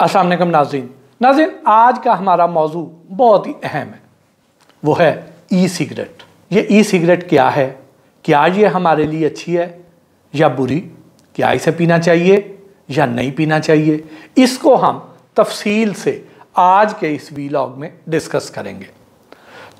असलम नाजीन नाजीन आज का हमारा मौजू बहुत ही अहम है वो है ई सिगरेट ये ई सिगरेट क्या है क्या ये हमारे लिए अच्छी है या बुरी क्या इसे पीना चाहिए या नहीं पीना चाहिए इसको हम तफसील से आज के इस वीलॉग में डिस्कस करेंगे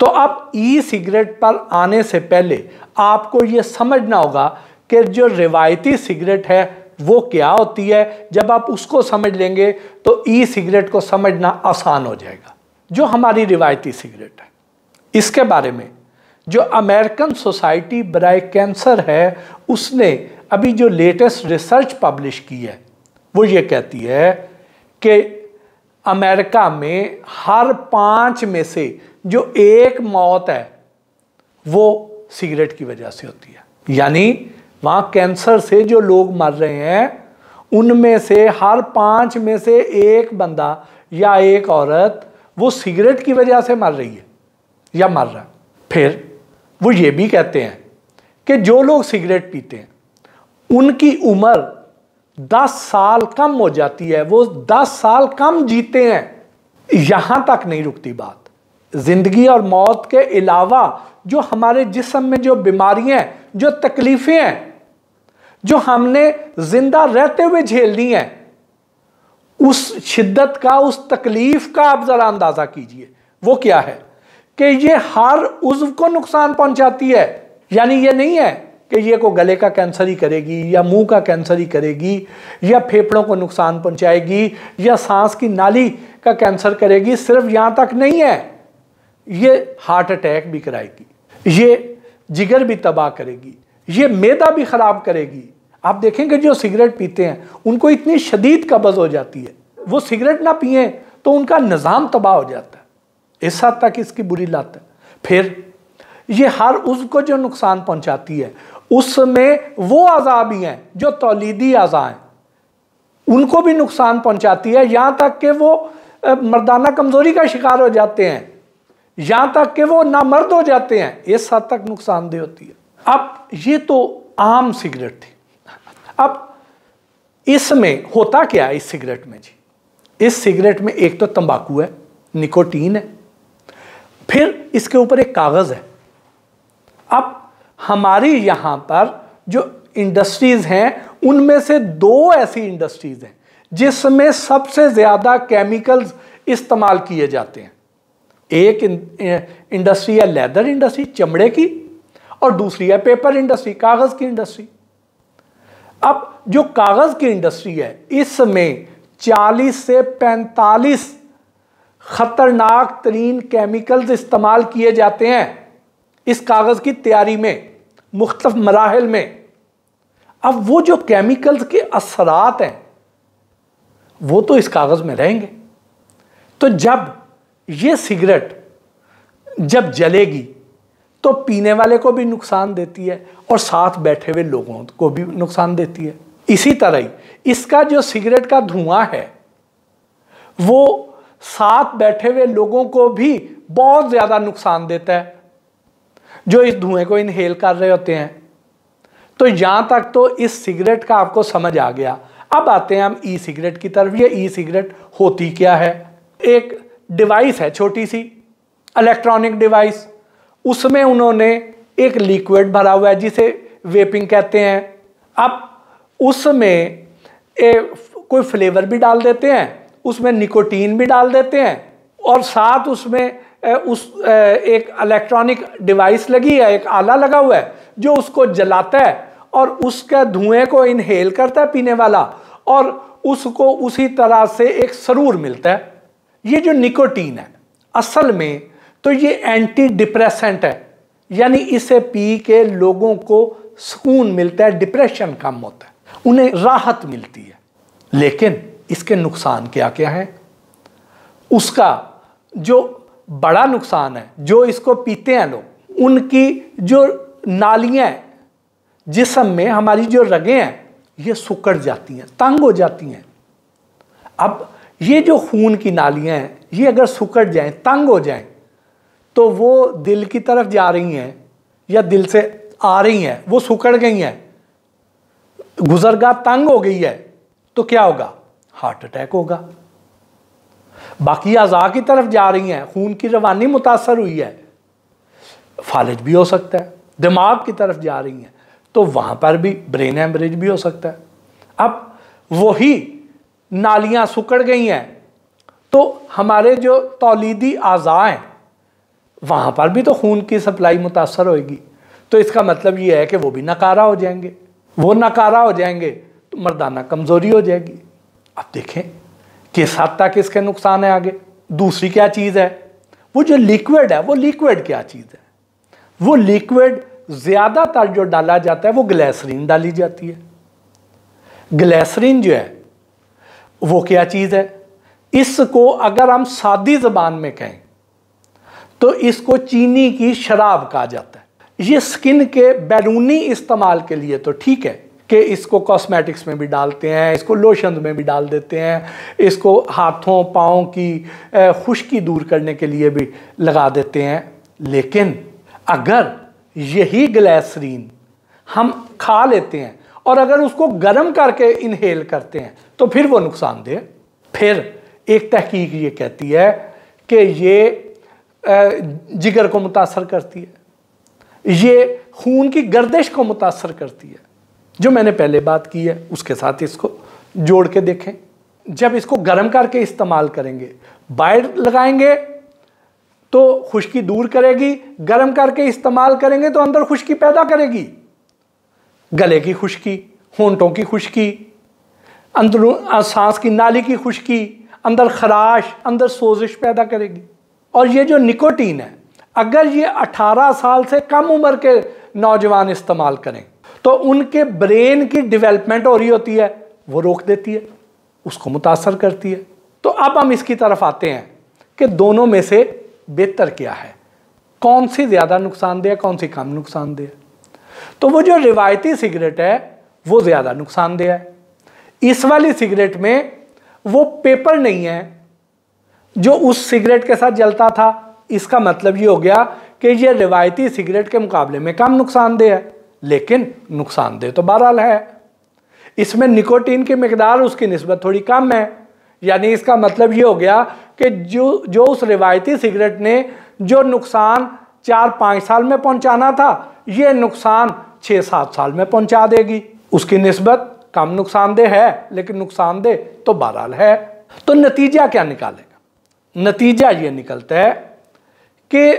तो अब ई सिगरेट पर आने से पहले आपको ये समझना होगा कि जो रिवायती सिगरेट है वो क्या होती है जब आप उसको समझ लेंगे तो ई सिगरेट को समझना आसान हो जाएगा जो हमारी रिवायती सिगरेट है इसके बारे में जो अमेरिकन सोसाइटी बरए कैंसर है उसने अभी जो लेटेस्ट रिसर्च पब्लिश की है वो ये कहती है कि अमेरिका में हर पाँच में से जो एक मौत है वो सिगरेट की वजह से होती है यानी वहाँ कैंसर से जो लोग मर रहे हैं उनमें से हर पाँच में से एक बंदा या एक औरत वो सिगरेट की वजह से मर रही है या मर रहा है फिर वो ये भी कहते हैं कि जो लोग सिगरेट पीते हैं उनकी उम्र 10 साल कम हो जाती है वो 10 साल कम जीते हैं यहाँ तक नहीं रुकती बात ज़िंदगी और मौत के अलावा जो हमारे जिसम में जो बीमारियाँ जो तकलीफ़ें हैं जो हमने जिंदा रहते हुए झेलनी है उस शिद्दत का उस तकलीफ का आप जरा अंदाजा कीजिए वो क्या है कि ये हर उज्व को नुकसान पहुंचाती है यानी ये नहीं है कि ये को गले का कैंसर ही करेगी या मुंह का कैंसर ही करेगी या फेफड़ों को नुकसान पहुंचाएगी या सांस की नाली का कैंसर करेगी सिर्फ यहां तक नहीं है ये हार्ट अटैक भी कराएगी ये जिगर भी तबाह करेगी ये मैदा भी ख़राब करेगी आप देखेंगे जो सिगरेट पीते हैं उनको इतनी शदीद कब्ज़ हो जाती है वो सिगरेट ना पिए तो उनका निज़ाम तबाह हो जाता है इस हद तक इसकी बुरी लत है फिर ये हर उसको जो नुकसान पहुंचाती है उसमें वो अज़ा भी हैं जो तोलीदी अज़ा हैं उनको भी नुकसान पहुंचाती है यहाँ तक कि वो मर्दाना कमज़ोरी का शिकार हो जाते हैं यहाँ तक कि वो नामर्द हो जाते हैं इस हद तक नुकसानदेह होती है अब ये तो आम सिगरेट थी अब इसमें होता क्या है इस सिगरेट में जी इस सिगरेट में एक तो तंबाकू है निकोटीन है फिर इसके ऊपर एक कागज़ है अब हमारी यहाँ पर जो इंडस्ट्रीज़ हैं उनमें से दो ऐसी इंडस्ट्रीज़ हैं जिसमें सबसे ज़्यादा केमिकल्स इस्तेमाल किए जाते हैं एक इंडस्ट्री है लेदर इंडस्ट्री चमड़े की और दूसरी है पेपर इंडस्ट्री कागज की इंडस्ट्री अब जो कागज की इंडस्ट्री है इसमें 40 से 45 खतरनाक तरीन केमिकल्स इस्तेमाल किए जाते हैं इस कागज़ की तैयारी में मुख्तफ मराहल में अब वो जो केमिकल्स के असरात हैं वो तो इस कागज़ में रहेंगे तो जब ये सिगरेट जब जलेगी तो पीने वाले को भी नुकसान देती है और साथ बैठे हुए लोगों को भी नुकसान देती है इसी तरह ही इसका जो सिगरेट का धुआं है वो साथ बैठे हुए लोगों को भी बहुत ज़्यादा नुकसान देता है जो इस धुएं को इनहेल कर रहे होते हैं तो यहां तक तो इस सिगरेट का आपको समझ आ गया अब आते हैं हम ई सिगरेट की तरफ ये ई सिगरेट होती क्या है एक डिवाइस है छोटी सी इलेक्ट्रॉनिक डिवाइस उसमें उन्होंने एक लिक्विड भरा हुआ है जिसे वेपिंग कहते हैं अब उसमें कोई फ्लेवर भी डाल देते हैं उसमें निकोटीन भी डाल देते हैं और साथ उसमें उस एक इलेक्ट्रॉनिक डिवाइस लगी है एक आला लगा हुआ है जो उसको जलाता है और उसके धुएं को इनहेल करता है पीने वाला और उसको उसी तरह से एक सरूर मिलता है ये जो निकोटीन है असल में तो ये एंटी डिप्रेसेंट है यानी इसे पी के लोगों को सुकून मिलता है डिप्रेशन कम होता है उन्हें राहत मिलती है लेकिन इसके नुकसान क्या क्या है उसका जो बड़ा नुकसान है जो इसको पीते हैं लोग उनकी जो नालियाँ जिसम में हमारी जो रगें हैं ये सुकड़ जाती हैं तंग हो जाती हैं अब ये जो खून की नालियाँ हैं ये अगर सुकड़ जाएं तंग हो जाएं तो वो दिल की तरफ जा रही हैं या दिल से आ रही हैं वो सुकड़ गई हैं गुजरगा तंग हो गई है तो क्या होगा हार्ट अटैक होगा बाकी अज़ा की तरफ जा रही हैं खून की रवानी मुतासर हुई है फालिज भी हो सकता है दिमाग की तरफ जा रही हैं तो वहाँ पर भी ब्रेन हेमरेज भी हो सकता है अब वही नालियाँ सुकड़ गई हैं तो हमारे जो तोलीदी अज़ा हैं वहाँ पर भी तो खून की सप्लाई मुतासर होगी तो इसका मतलब ये है कि वो भी नकारा हो जाएंगे वो नकारा हो जाएंगे तो मर्दाना कमज़ोरी हो जाएगी अब देखें किस हद तक नुकसान है आगे दूसरी क्या चीज़ है वो जो लिक्विड है वो लिक्विड क्या चीज़ है वो लिक्विड ज़्यादातर जो डाला जाता है वो ग्लैसरीन डाली जाती है ग्लैसरीन जो है वो क्या चीज़ है इसको अगर हम सादी ज़बान में कहें तो इसको चीनी की शराब कहा जाता है ये स्किन के बैरूनी इस्तेमाल के लिए तो ठीक है कि इसको कॉस्मेटिक्स में भी डालते हैं इसको लोशन में भी डाल देते हैं इसको हाथों पाँव की खुश्की दूर करने के लिए भी लगा देते हैं लेकिन अगर यही ग्लैसरीन हम खा लेते हैं और अगर उसको गर्म करके इनहेल करते हैं तो फिर वो नुकसानदेह फिर एक तहकीक ये कहती है कि ये जिगर को मुतासर करती है ये खून की गर्दिश को मुतासर करती है जो मैंने पहले बात की है उसके साथ इसको जोड़ के देखें जब इसको गर्म करके इस्तेमाल करेंगे बाइट लगाएंगे तो खुशकी दूर करेगी गर्म करके इस्तेमाल करेंगे तो अंदर खुशकी पैदा करेगी गले की खुश्की होंठों की खुशकी अंदर सांस की नाली की खुश्की अंदर खराश अंदर सोजिश पैदा करेगी और ये जो निकोटीन है अगर ये 18 साल से कम उम्र के नौजवान इस्तेमाल करें तो उनके ब्रेन की डेवलपमेंट हो रही होती है वो रोक देती है उसको मुतासर करती है तो अब हम इसकी तरफ आते हैं कि दोनों में से बेहतर क्या है कौन सी ज़्यादा नुकसानदेह कौन सी कम नुकसानदेह तो वो जो रिवायती सिगरेट है वो ज़्यादा नुकसानदेह है इस वाली सिगरेट में वो पेपर नहीं है जो उस सिगरेट के साथ जलता था इसका मतलब ये हो गया कि ये रिवायती सिगरेट के मुकाबले में कम नुकसानदेह है लेकिन नुकसानदेह तो बहरहाल है इसमें निकोटीन की मकदार उसकी नस्बत थोड़ी कम है यानी इसका मतलब ये हो गया कि जो जो उस रिवायती सिगरेट ने जो नुकसान चार पाँच साल में पहुंचाना था ये नुकसान छः सात साल में पहुंचा देगी उसकी नस्बत कम नुकसानदेह है लेकिन नुकसानदेह तो बहरहाल है तो नतीजा क्या निकालेगा नतीजा ये निकलता है कि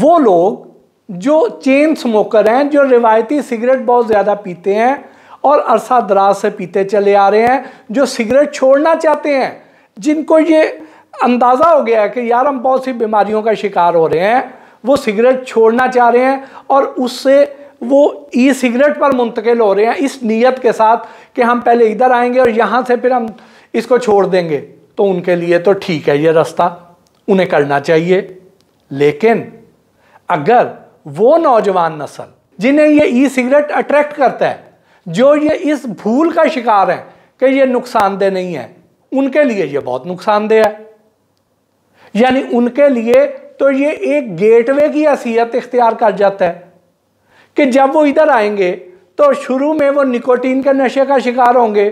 वो लोग जो चेन स्मोकर हैं जो रिवायती सिगरेट बहुत ज़्यादा पीते हैं और अरसा दराज से पीते चले आ रहे हैं जो सिगरेट छोड़ना चाहते हैं जिनको ये अंदाज़ा हो गया है कि यार हम बहुत सी बीमारियों का शिकार हो रहे हैं वो सिगरेट छोड़ना चाह रहे हैं और उससे वो ई सिगरेट पर मुंतकिल हो रहे हैं इस नीयत के साथ कि हम पहले इधर आएंगे और यहाँ से फिर हम इसको छोड़ देंगे तो उनके लिए तो ठीक है ये रास्ता उन्हें करना चाहिए लेकिन अगर वो नौजवान नस्ल जिन्हें ये ई सिगरेट अट्रैक्ट करता है जो ये इस भूल का शिकार है कि ये नुकसानदेह नहीं है उनके लिए ये बहुत नुकसानदेह है यानी उनके लिए तो ये एक गेटवे की हैसियत इख्तियार कर जाता है कि जब वो इधर आएंगे तो शुरू में वो निकोटीन के नशे का शिकार होंगे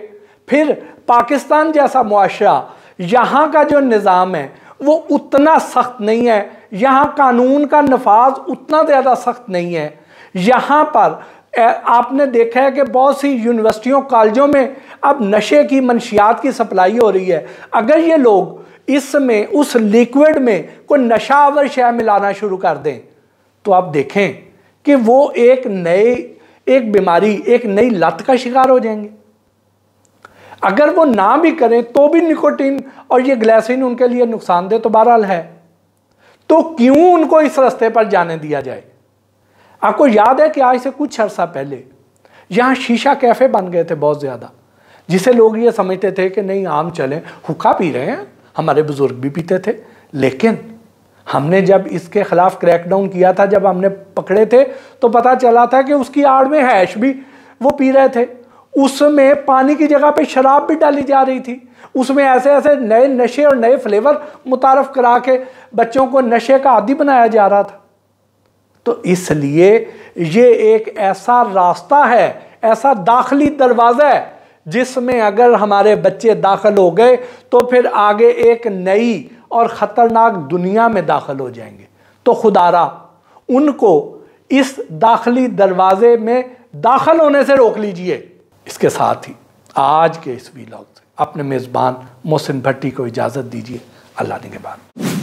फिर पाकिस्तान जैसा मुआशरा यहाँ का जो निज़ाम है वो उतना सख्त नहीं है यहाँ कानून का नफाज उतना ज़्यादा सख्त नहीं है यहाँ पर आपने देखा है कि बहुत सी यूनिवर्सिटियों कॉलेजों में अब नशे की मनशियात की सप्लाई हो रही है अगर ये लोग इसमें उस लिक्विड में कोई नशा आवर शय मिलाना शुरू कर दें तो आप देखें कि वो एक नए एक बीमारी एक नई लत का शिकार हो जाएंगे अगर वो ना भी करें तो भी निकोटीन और ये ग्लैसिन उनके लिए नुकसानदेह तो बहरहाल है तो क्यों उनको इस रास्ते पर जाने दिया जाए आपको याद है कि आज से कुछ अर्सा पहले यहाँ शीशा कैफ़े बन गए थे बहुत ज़्यादा जिसे लोग ये समझते थे कि नहीं आम चलें हुक्का पी रहे हैं हमारे बुज़ुर्ग भी पीते थे लेकिन हमने जब इसके खिलाफ क्रैकडाउन किया था जब हमने पकड़े थे तो पता चला था कि उसकी आड़ में हैश भी वो पी रहे थे उसमें पानी की जगह पे शराब भी डाली जा रही थी उसमें ऐसे ऐसे नए नशे और नए फ्लेवर मुतारफ करा के बच्चों को नशे का आदि बनाया जा रहा था तो इसलिए ये एक ऐसा रास्ता है ऐसा दाखिली दरवाज़ा है जिसमें अगर हमारे बच्चे दाखिल हो गए तो फिर आगे एक नई और ख़तरनाक दुनिया में दाखिल हो जाएंगे तो खुदारा उनको इस दाखिली दरवाज़े में दाखिल होने से रोक लीजिए इसके साथ ही आज के इस वीलॉग से अपने मेज़बान मोहसिन भट्टी को इजाज़त दीजिए अल्लाह ने के बाद